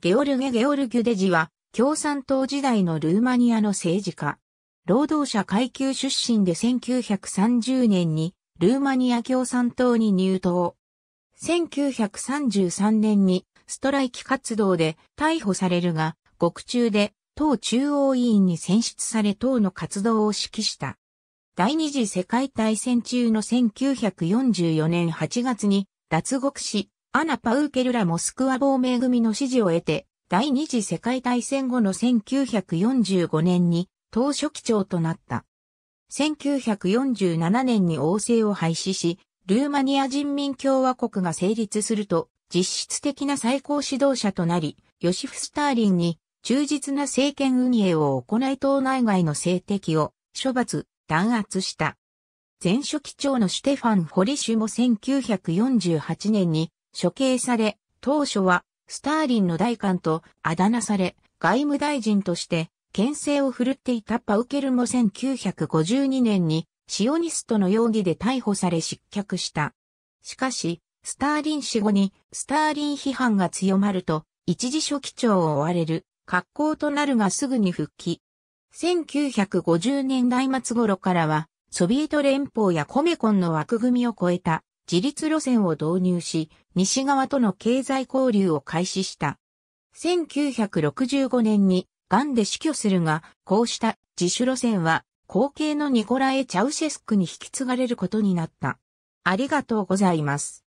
ゲオルゲ・ゲオルギュデジは、共産党時代のルーマニアの政治家。労働者階級出身で1930年に、ルーマニア共産党に入党。1933年に、ストライキ活動で逮捕されるが、獄中で、党中央委員に選出され党の活動を指揮した。第二次世界大戦中の1944年8月に脱獄し、アナ・パウケルらモスクワ亡命組の支持を得て、第二次世界大戦後の1945年に、当初期長となった。1947年に王政を廃止し、ルーマニア人民共和国が成立すると、実質的な最高指導者となり、ヨシフ・スターリンに忠実な政権運営を行い党内外の政敵を処罰、弾圧した。前書記長のシュテファン・ホリシュも1948年に処刑され、当初はスターリンの代官とあだ名され、外務大臣として牽制を振るっていたパウケルも1952年にシオニストの容疑で逮捕され失脚した。しかし、スターリン死後にスターリン批判が強まると、一時書記長を追われる格好となるがすぐに復帰。1950年代末頃からは、ソビエト連邦やコメコンの枠組みを超えた自立路線を導入し、西側との経済交流を開始した。1965年に、ガンで死去するが、こうした自主路線は、後継のニコラエ・チャウシェスクに引き継がれることになった。ありがとうございます。